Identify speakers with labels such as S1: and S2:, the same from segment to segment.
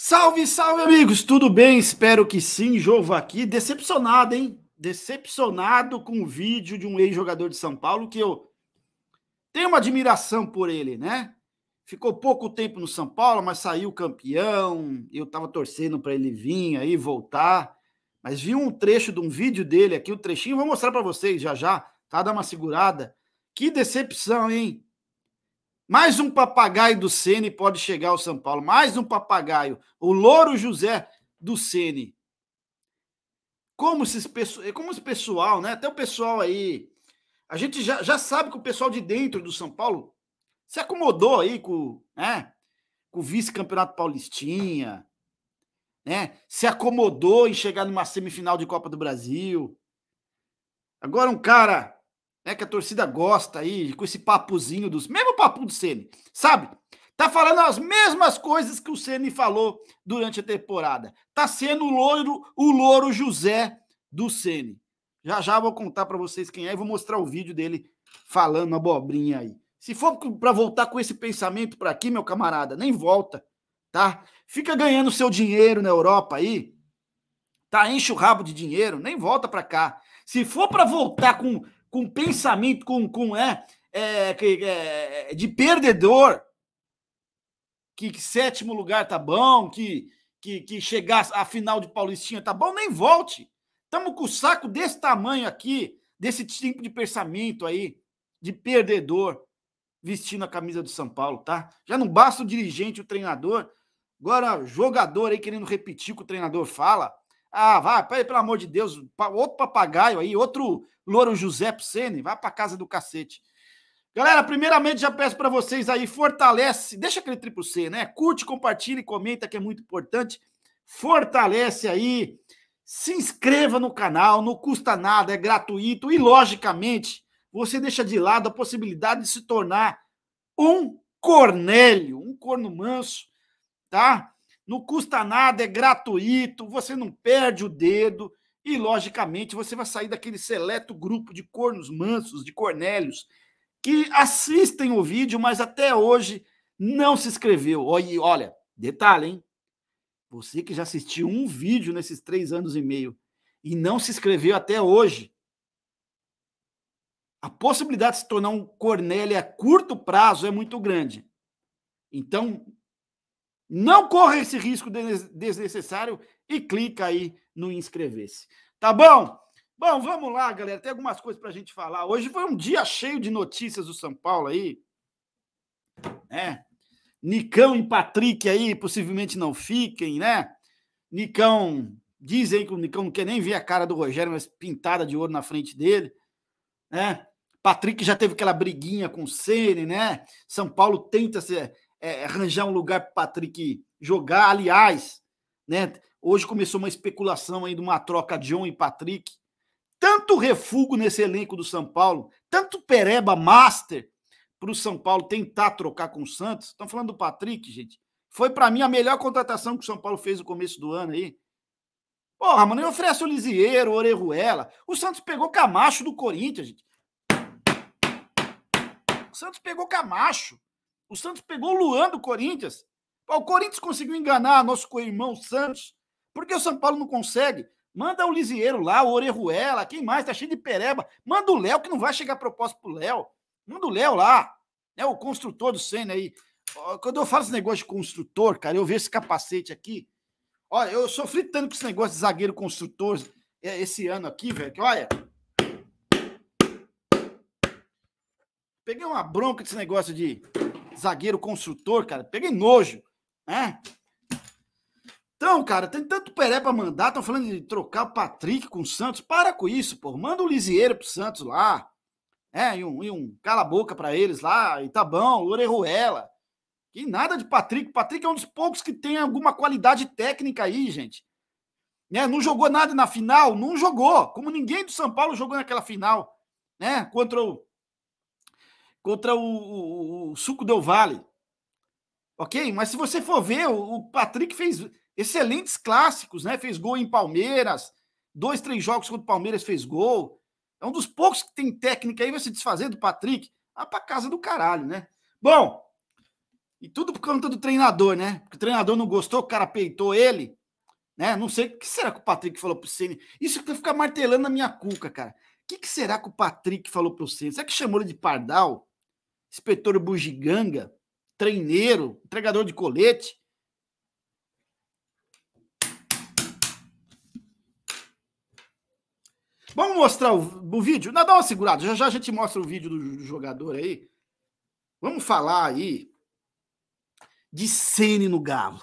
S1: Salve, salve, amigos! Tudo bem? Espero que sim. Jovo aqui, decepcionado, hein? Decepcionado com o vídeo de um ex-jogador de São Paulo que eu tenho uma admiração por ele, né? Ficou pouco tempo no São Paulo, mas saiu campeão. Eu tava torcendo para ele vir aí voltar, mas vi um trecho de um vídeo dele aqui, o um trechinho, vou mostrar para vocês já já, tá? Dá uma segurada. Que decepção, hein? Mais um papagaio do Sene pode chegar ao São Paulo. Mais um papagaio. O Louro José do Sene. Como, é como esse pessoal, né? Até o pessoal aí. A gente já, já sabe que o pessoal de dentro do São Paulo se acomodou aí com, né? com o vice-campeonato paulistinha. Né? Se acomodou em chegar numa semifinal de Copa do Brasil. Agora um cara né, que a torcida gosta aí, com esse papozinho dos. Mesmo papo do Ceni, sabe? Tá falando as mesmas coisas que o Ceni falou durante a temporada. Tá sendo o louro, o louro José do Ceni. Já já vou contar para vocês quem é e vou mostrar o vídeo dele falando abobrinha aí. Se for para voltar com esse pensamento para aqui, meu camarada, nem volta, tá? Fica ganhando seu dinheiro na Europa aí, tá? Enche o rabo de dinheiro, nem volta para cá. Se for para voltar com com pensamento, com, com é, é, é, é de perdedor, que, que, sétimo lugar tá bom, que, que, que chegar à final de Paulistinha tá bom, nem volte. Estamos com o saco desse tamanho aqui, desse tipo de pensamento aí, de perdedor, vestindo a camisa do São Paulo, tá? Já não basta o dirigente, o treinador, agora jogador aí querendo repetir o que o treinador fala. Ah, vai, pelo amor de Deus, outro papagaio aí, outro Louro José Psene, vai para casa do cacete. Galera, primeiramente já peço para vocês aí, fortalece, deixa aquele triplo C, né? Curte, compartilhe, comenta que é muito importante. Fortalece aí, se inscreva no canal, não custa nada, é gratuito e logicamente você deixa de lado a possibilidade de se tornar um Cornélio, um corno manso, tá? não custa nada, é gratuito, você não perde o dedo e, logicamente, você vai sair daquele seleto grupo de cornos mansos, de cornélios, que assistem o vídeo, mas até hoje não se inscreveu. Olha, olha detalhe, hein? Você que já assistiu um vídeo nesses três anos e meio e não se inscreveu até hoje, a possibilidade de se tornar um Cornélia a curto prazo é muito grande. Então, não corra esse risco desnecessário e clica aí no inscrever-se. Tá bom? Bom, vamos lá, galera. Tem algumas coisas para a gente falar. Hoje foi um dia cheio de notícias do São Paulo aí. Né? Nicão e Patrick aí possivelmente não fiquem, né? Nicão, dizem que o Nicão não quer nem ver a cara do Rogério, mas pintada de ouro na frente dele, né? Patrick já teve aquela briguinha com o Ceni, né? São Paulo tenta ser é, arranjar um lugar para Patrick jogar. Aliás, né, hoje começou uma especulação aí de uma troca de John e Patrick. Tanto refugo nesse elenco do São Paulo, tanto pereba master para o São Paulo tentar trocar com o Santos. Estão falando do Patrick, gente. Foi para mim a melhor contratação que o São Paulo fez no começo do ano aí. Porra, mano, ele oferece o Lisieiro, o Orejuela. O Santos pegou Camacho do Corinthians, gente. O Santos pegou Camacho. O Santos pegou o Luan do Corinthians. O Corinthians conseguiu enganar nosso co-irmão Santos. Por que o São Paulo não consegue? Manda o Lisieiro lá, o Orejuela, quem mais? Tá cheio de pereba. Manda o Léo, que não vai chegar proposta pro Léo. Manda o Léo lá. É o construtor do Senna aí. Quando eu falo esse negócio de construtor, cara, eu vejo esse capacete aqui. Olha, eu sofri tanto com esse negócio de zagueiro construtor é, esse ano aqui, velho, que olha. Peguei uma bronca desse negócio de zagueiro construtor, cara. Peguei nojo, né? Então, cara, tem tanto Peré pra mandar. Estão falando de trocar o Patrick com o Santos. Para com isso, pô. Manda o Lisieiro pro Santos lá. É, e um, e um cala-boca pra eles lá. E tá bom, Orejuela. E nada de Patrick. Patrick é um dos poucos que tem alguma qualidade técnica aí, gente. Né? Não jogou nada na final? Não jogou. Como ninguém do São Paulo jogou naquela final, né? Contra o contra o, o, o Suco Del Vale. Ok? Mas se você for ver, o, o Patrick fez excelentes clássicos, né? Fez gol em Palmeiras, dois, três jogos contra o Palmeiras fez gol. É um dos poucos que tem técnica aí, vai se desfazer do Patrick. Ah, pra casa do caralho, né? Bom, e tudo por conta do treinador, né? Porque o treinador não gostou, o cara peitou ele, né? Não sei, o que será que o Patrick falou pro Ceni? Isso que fica martelando na minha cuca, cara. O que, que será que o Patrick falou pro Ceni? Será que chamou ele de pardal? inspetor bugiganga, treineiro, entregador de colete. Vamos mostrar o, o, vídeo? Não, dá uma segurada. Já já a gente mostra o vídeo do, do jogador aí. Vamos falar aí de Sene no Galo.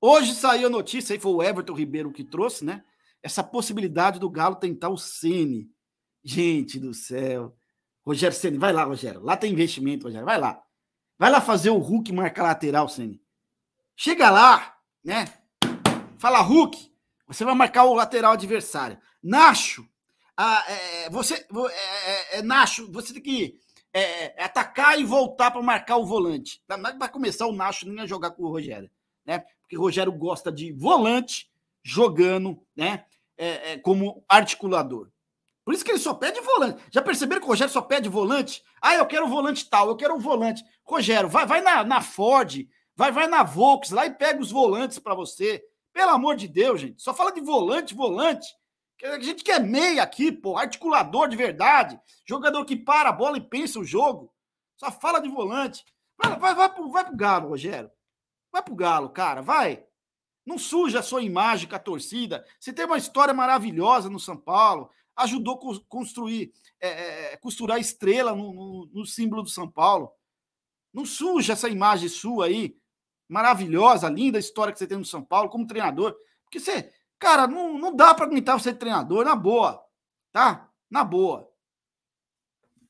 S1: Hoje saiu a notícia, aí foi o Everton Ribeiro que trouxe, né? Essa possibilidade do Galo tentar o Sene. Gente do céu. Rogério Senna, vai lá, Rogério. Lá tem investimento, Rogério. Vai lá. Vai lá fazer o Hulk marcar lateral, Senna. Chega lá, né? Fala, Hulk. Você vai marcar o lateral adversário. Nacho, é, é, você, é, é, é, Nacho, você tem que é, atacar e voltar para marcar o volante. Vai começar o Nacho nem a jogar com o Rogério, né? Porque o Rogério gosta de volante jogando, né? como articulador. Por isso que ele só pede volante. Já perceberam que o Rogério só pede volante? Ah, eu quero um volante tal, eu quero um volante. Rogério, vai, vai na, na Ford, vai, vai na Volks lá e pega os volantes para você. Pelo amor de Deus, gente. Só fala de volante, volante. A gente quer meia aqui, pô. Articulador de verdade. Jogador que para a bola e pensa o jogo. Só fala de volante. Vai, vai, vai, pro, vai pro Galo, Rogério. Vai pro Galo, cara. Vai. Não suja a sua imagem com a torcida. Você tem uma história maravilhosa no São Paulo ajudou a construir, é, é, é costurar estrela no, no, no, símbolo do São Paulo. Não suja essa imagem sua aí, maravilhosa, linda história que você tem no São Paulo como treinador. Porque você, cara, não, não dá para aguentar você treinador, na boa, tá? Na boa.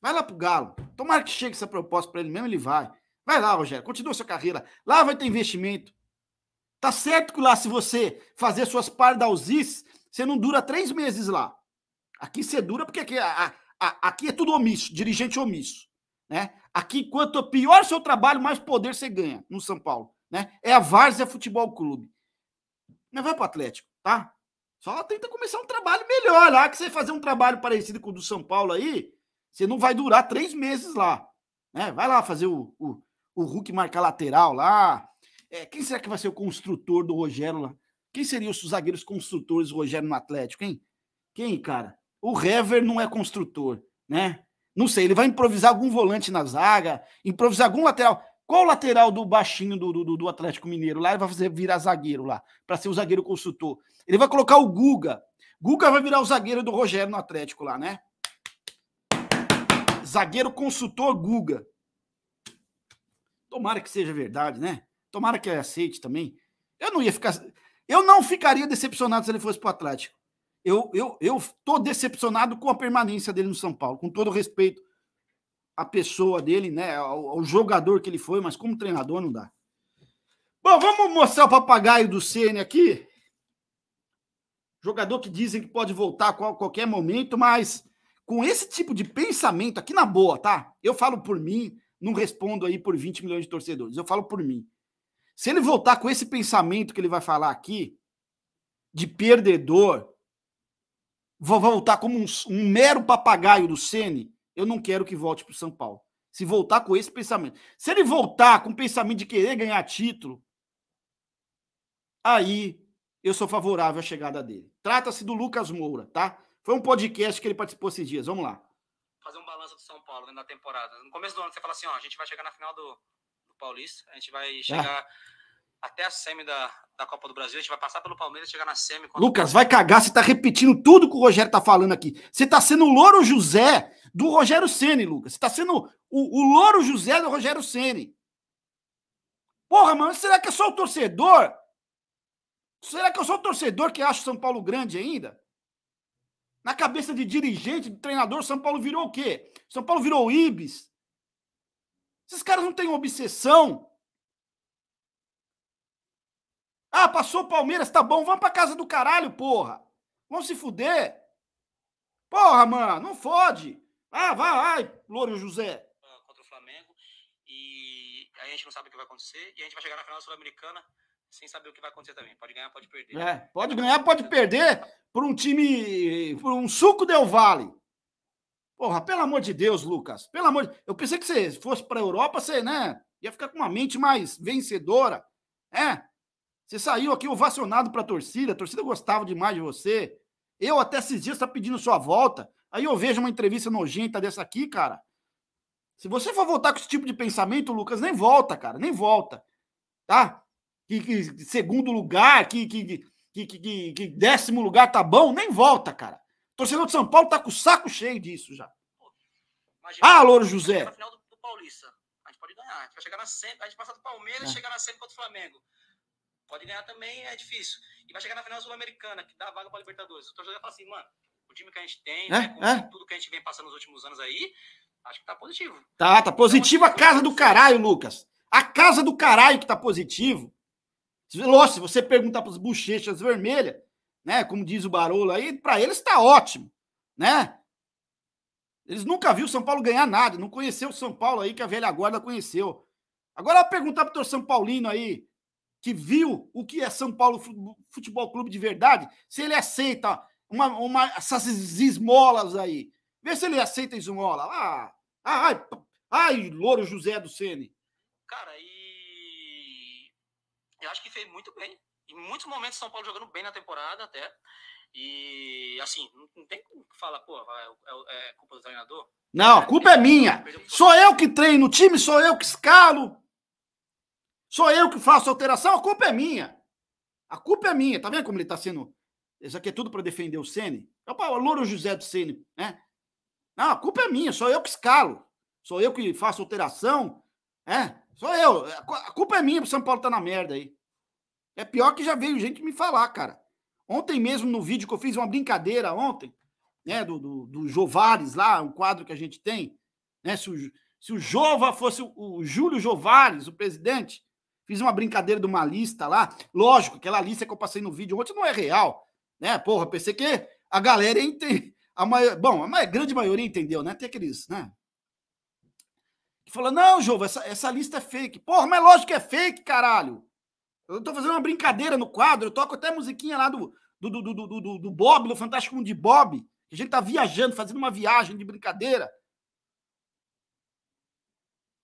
S1: Vai lá pro Galo. Tomara que chegue essa proposta para ele mesmo, ele vai. Vai lá, Rogério, continua sua carreira. Lá vai ter investimento. Tá certo que lá, se você fazer suas pardalzis, você não dura três meses lá. Aqui você dura porque aqui, a, a, aqui é tudo omisso, dirigente omisso. Né? Aqui, quanto pior o seu trabalho, mais poder você ganha no São Paulo. Né? É a Várzea Futebol Clube. Não vai para o Atlético, tá? Só tenta começar um trabalho melhor lá, que você fazer um trabalho parecido com o do São Paulo aí, você não vai durar três meses lá. Né? Vai lá fazer o, o, o Hulk marcar lateral lá. É, quem será que vai ser o construtor do Rogério lá? Quem seriam os zagueiros construtores do Rogério no Atlético, hein? Quem, cara? o Hever não é construtor, né? Não sei, ele vai improvisar algum volante na zaga, improvisar algum lateral. Qual o lateral do baixinho do, do, do Atlético Mineiro? Lá ele vai fazer virar zagueiro lá, para ser o zagueiro consultor. Ele vai colocar o Guga. Guga vai virar o zagueiro do Rogério no Atlético lá, né? Zagueiro consultor Guga. Tomara que seja verdade, né? Tomara que ele aceite também. Eu não ia ficar. Eu não ficaria decepcionado se ele fosse pro Atlético. Eu eu eu tô decepcionado com a permanência dele no São Paulo, com todo respeito à pessoa dele, né, ao, ao jogador que ele foi, mas como treinador não dá. Bom, vamos mostrar o papagaio do C.N. aqui. Jogador que dizem que pode voltar a qualquer momento, mas com esse tipo de pensamento aqui na boa, tá? Eu falo por mim, não respondo aí por 20 milhões de torcedores. Eu falo por mim. Se ele voltar com esse pensamento que ele vai falar aqui, de perdedor, vou voltar como um, um mero papagaio do Sene, eu não quero que volte para o São Paulo. Se voltar com esse pensamento. Se ele voltar com o pensamento de querer ganhar título, aí eu sou favorável à chegada dele. Trata-se do Lucas Moura, tá? Foi um podcast que ele participou esses dias. Vamos lá. Fazer um balanço do São Paulo na temporada. No começo do ano, você fala assim: ó, a gente vai chegar na final do, do Paulista, a gente vai ah. chegar até a semi da, da Copa do Brasil. A gente vai passar pelo Palmeiras chegar na semi. Lucas, vai cagar. Você tá repetindo tudo que o Rogério tá falando aqui. Você tá sendo o Louro José do Rogério Ceni, Lucas. Você tá sendo o, o Louro José do Rogério Ceni. Porra, mano, será que eu sou o torcedor? Será que eu sou o torcedor que acha o São Paulo grande ainda? Na cabeça de dirigente, de treinador, São Paulo virou o quê? São Paulo virou o Ibis. Esses caras não têm obsessão ah, passou o Palmeiras, tá bom, vamos pra casa do caralho, porra. Vamos se fuder. Porra, mano, não fode. Ah, vai, vai, Louro José. Ah, contra o Flamengo. E aí a gente não sabe o que vai acontecer. E a gente vai chegar na final sul-americana sem saber o que vai acontecer também. Pode ganhar, pode perder. É, pode ganhar, pode perder por um time, por um suco Del Vale. Porra, pelo amor de Deus, Lucas. Pelo amor de... Eu pensei que você fosse para a Europa, você, né? Ia ficar com uma mente mais vencedora. É. Você saiu aqui ovacionado para a torcida, a torcida gostava demais de você. Eu até esses dias está pedindo sua volta. Aí eu vejo uma entrevista nojenta dessa aqui, cara. Se você for voltar com esse tipo de pensamento, Lucas, nem volta, cara, nem volta. Tá? Que, que segundo lugar, que, que, que, que, décimo lugar tá bom, nem volta, cara. torcedor de São Paulo tá com o saco cheio disso já. Imagina, ah, Louro José. A gente pode ganhar. A gente vai chegar na A gente passa do Palmeiras e é. chegar na sempre contra o Flamengo. Pode ganhar também, é difícil. E vai chegar na final sul-americana, que dá vaga para Libertadores. O torcedor vai falar assim, mano, o time que a gente tem, é, né, com é. tudo que a gente vem passando nos últimos anos aí, acho que tá positivo. Tá, tá positivo então, a casa do caralho, Lucas. A casa do caralho que tá positivo. Lógico, se você perguntar para os bochechas vermelhas, né, como diz o Barolo aí, para eles tá ótimo, né? Eles nunca viu o São Paulo ganhar nada, não conheceu o São Paulo aí que a velha guarda conheceu. Agora perguntar pro torcedor São Paulino aí, que viu o que é São Paulo Futebol Clube de verdade, se ele aceita uma, uma, essas esmolas aí. Vê se ele aceita esmola. Ah, ah ai, ai, louro José do Sene. Cara, e eu acho que fez muito bem. Em muitos momentos São Paulo jogando bem na temporada até. E assim, não tem como falar, pô, é, é, é culpa do treinador. Não, a culpa é minha. Sou eu que treino o time, sou eu que escalo. Sou eu que faço alteração, a culpa é minha. A culpa é minha. Tá vendo como ele tá sendo. Isso aqui é tudo para defender o Sene. É o Louro José do Sene, né? Não, a culpa é minha, sou eu que escalo. Sou eu que faço alteração. É, sou eu. A culpa é minha pro São Paulo tá na merda aí. É pior que já veio gente me falar, cara. Ontem mesmo, no vídeo que eu fiz uma brincadeira ontem, né, do, do, do Jovares lá, um quadro que a gente tem, né, se o, se o Jova fosse o, o Júlio Jovares, o presidente, Fiz uma brincadeira de uma lista lá. Lógico, aquela lista que eu passei no vídeo ontem não é real, né? Porra, pensei que a galera entende. A maior, bom, a grande maioria entendeu, né? Tem aqueles, né? Que falou, não, Jovo, essa, essa lista é fake. Porra, mas é lógico que é fake, caralho. Eu tô fazendo uma brincadeira no quadro, eu toco até musiquinha lá do, do, do, do, do, do Bob, do Fantástico Mundo de Bob. A gente tá viajando, fazendo uma viagem de brincadeira.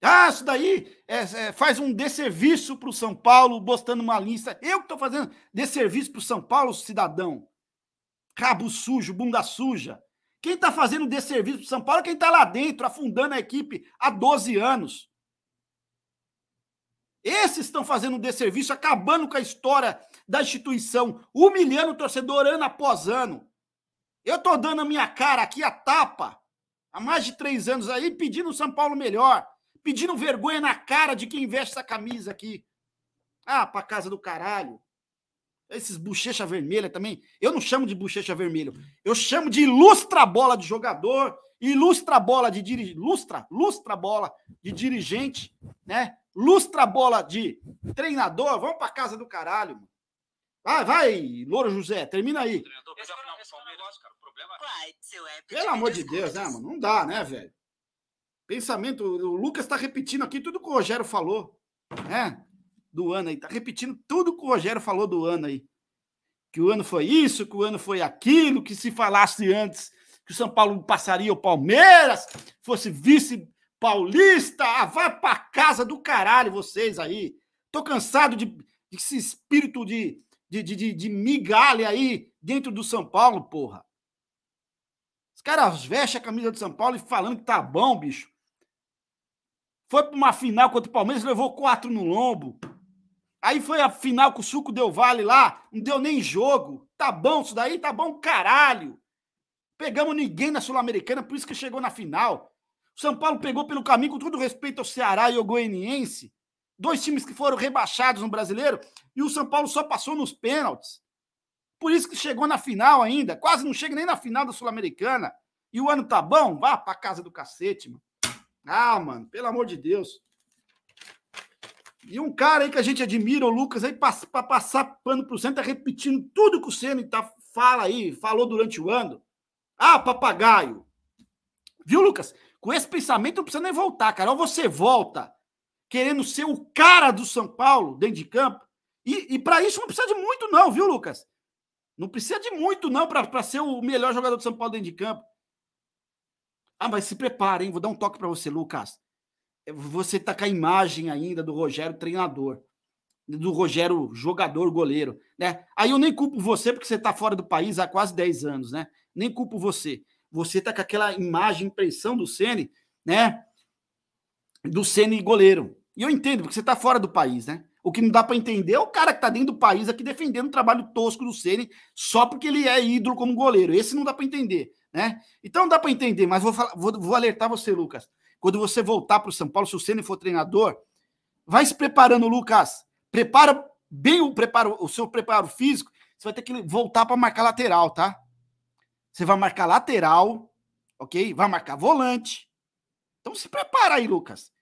S1: Ah, isso daí é, é, faz um desserviço para o São Paulo, postando uma lista. Eu que estou fazendo desserviço para o São Paulo, cidadão. Cabo sujo, bunda suja. Quem está fazendo desserviço para o São Paulo é quem está lá dentro, afundando a equipe há 12 anos. Esses estão fazendo desserviço, acabando com a história da instituição, humilhando o torcedor ano após ano. Eu estou dando a minha cara aqui a tapa há mais de três anos aí, pedindo o São Paulo melhor pedindo vergonha na cara de quem veste essa camisa aqui. Ah, pra casa do caralho. Esses bochecha vermelha também. Eu não chamo de bochecha vermelho. Eu chamo de ilustra bola de jogador, ilustra bola de dirigente, lustra, lustra bola de dirigente, né? Lustra bola de treinador. Vamos pra casa do caralho, mano. Vai, vai, Louro José, termina aí. É é é Pelo amor de Deus, né, mano? Não dá, né, velho? Pensamento, o Lucas está repetindo aqui tudo que o Rogério falou, né? Do ano aí, está repetindo tudo que o Rogério falou do ano aí. Que o ano foi isso, que o ano foi aquilo, que se falasse antes que o São Paulo passaria o Palmeiras, fosse vice paulista, ah, vá pra casa do caralho vocês aí. Tô cansado de, desse espírito de, de, de, de migalha aí dentro do São Paulo, porra. Os caras vestem a camisa do São Paulo e falando que tá bom, bicho. Foi para uma final contra o Palmeiras, levou quatro no lombo. Aí foi a final com o Suco Del Vale lá, não deu nem jogo. Tá bom isso daí? Tá bom, caralho. Pegamos ninguém na Sul-Americana, por isso que chegou na final. O São Paulo pegou pelo caminho, com todo respeito ao Ceará e ao Goianiense. Dois times que foram rebaixados no brasileiro, e o São Paulo só passou nos pênaltis. Por isso que chegou na final ainda, quase não chega nem na final da Sul-Americana. E o ano tá bom? Vá pra casa do cacete, mano. Ah, mano, pelo amor de Deus. E um cara aí que a gente admira, o Lucas, aí para passar pano pro Senna, tá repetindo tudo que o Senna tá, fala aí, falou durante o ano. Ah, papagaio. Viu, Lucas? Com esse pensamento não precisa nem voltar, cara. Ou você volta querendo ser o cara do São Paulo dentro de campo. E, e para isso não precisa de muito, não, viu, Lucas? Não precisa de muito, não, para ser o melhor jogador do São Paulo dentro de campo. Ah, mas se prepara, hein? Vou dar um toque para você, Lucas. É, você tá com a imagem ainda do Rogério treinador, do Rogério jogador, goleiro, né? Aí eu nem culpo você porque você tá fora do país há quase 10 anos, né? Nem culpo você. Você tá com aquela imagem, impressão do Ceni, né? Do Ceni goleiro. E eu entendo porque você tá fora do país, né? O que não dá para entender é o cara que tá dentro do país aqui defendendo o trabalho tosco do Ceni só porque ele é ídolo como goleiro. Esse não dá para entender. Né? Então dá para entender, mas vou, falar, vou, vou, alertar você, Lucas. Quando você voltar para o São Paulo, se o Senna for treinador, vai se preparando, Lucas. Prepara bem o preparo, o seu preparo físico. Você vai ter que voltar para marcar lateral, tá? Você vai marcar lateral, ok? Vai marcar volante. Então se prepara aí, Lucas.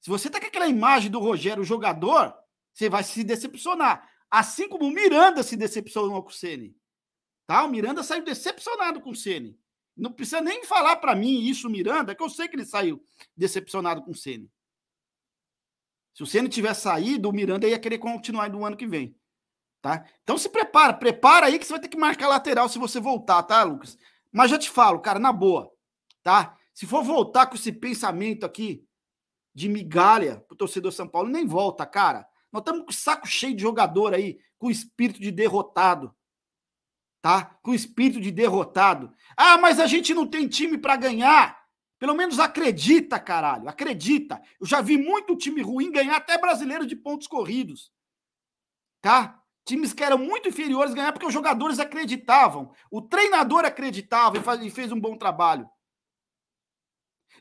S1: Se você tá com aquela imagem do Rogério jogador, você vai se decepcionar. Assim como o Miranda se decepcionou com o Ceni. Tá? O Miranda saiu decepcionado com o Ceni. Não precisa nem falar para mim isso, Miranda, que eu sei que ele saiu decepcionado com o Ceni. Se o Ceni tivesse saído, o Miranda ia querer continuar no ano que vem. Tá? Então se prepara, prepara aí que você vai ter que marcar lateral se você voltar, tá, Lucas? Mas já te falo, cara, na boa, tá? Se for voltar com esse pensamento aqui de migalha pro torcedor São Paulo, nem volta, cara. Nós estamos com o saco cheio de jogador aí, com o espírito de derrotado tá? Com espírito de derrotado. Ah, mas a gente não tem time para ganhar. Pelo menos acredita, caralho, acredita. Eu já vi muito time ruim ganhar até brasileiro de pontos corridos. Tá? Times que eram muito inferiores ganhar porque os jogadores acreditavam. O treinador acreditava e, faz, e fez um bom trabalho.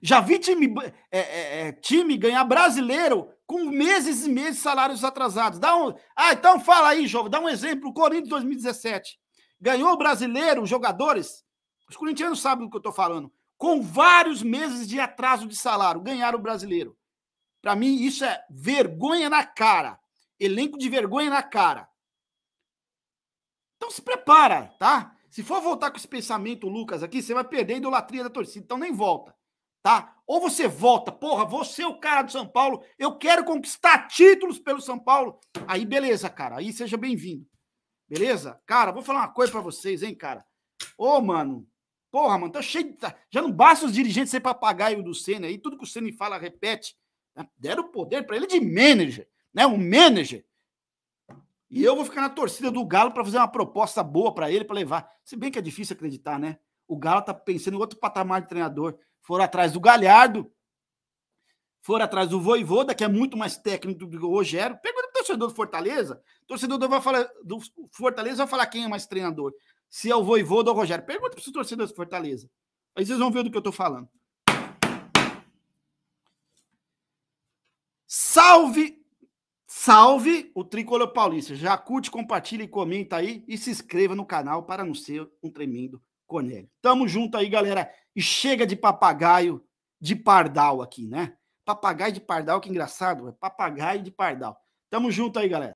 S1: Já vi time, é, é, é, time ganhar brasileiro com meses e meses de salários atrasados. Dá um, ah, então fala aí, jovem, dá um exemplo. O Corinthians 2017. Ganhou o brasileiro, jogadores. Os corintianos sabem do que eu estou falando. Com vários meses de atraso de salário, ganharam o brasileiro. Para mim, isso é vergonha na cara. Elenco de vergonha na cara. Então se prepara, tá? Se for voltar com esse pensamento, Lucas, aqui, você vai perder a idolatria da torcida. Então nem volta, tá? Ou você volta, porra, você é o cara do São Paulo, eu quero conquistar títulos pelo São Paulo. Aí beleza, cara, aí seja bem-vindo. Beleza? Cara, vou falar uma coisa para vocês, hein, cara. Ô, oh, mano. Porra, mano, tá cheio de... Já não basta os dirigentes ser papagaio do Senna aí, tudo que o Senna fala, repete. Né, deram o poder para ele de manager, né? Um manager. E eu vou ficar na torcida do Galo para fazer uma proposta boa para ele, para levar. Se bem que é difícil acreditar, né? O Galo tá pensando em outro patamar de treinador. Foram atrás do Galhardo, foram atrás do Voivoda, que é muito mais técnico do que o Rogério. Pegou torcedor do Fortaleza, torcedor do, vai falar, do Fortaleza vai falar quem é mais treinador. Se é o voivô ou o Rogério. Pergunta para os torcedores do Fortaleza. Aí vocês vão ver do que eu estou falando. Salve, salve o Tricolor Paulista. Já curte, compartilha e comenta aí e se inscreva no canal para não ser um tremendo Cornélio. Tamo junto aí, galera. E chega de papagaio de pardal aqui, né? Papagaio de pardal, que engraçado, é papagaio de pardal. Tamo junto aí, galera.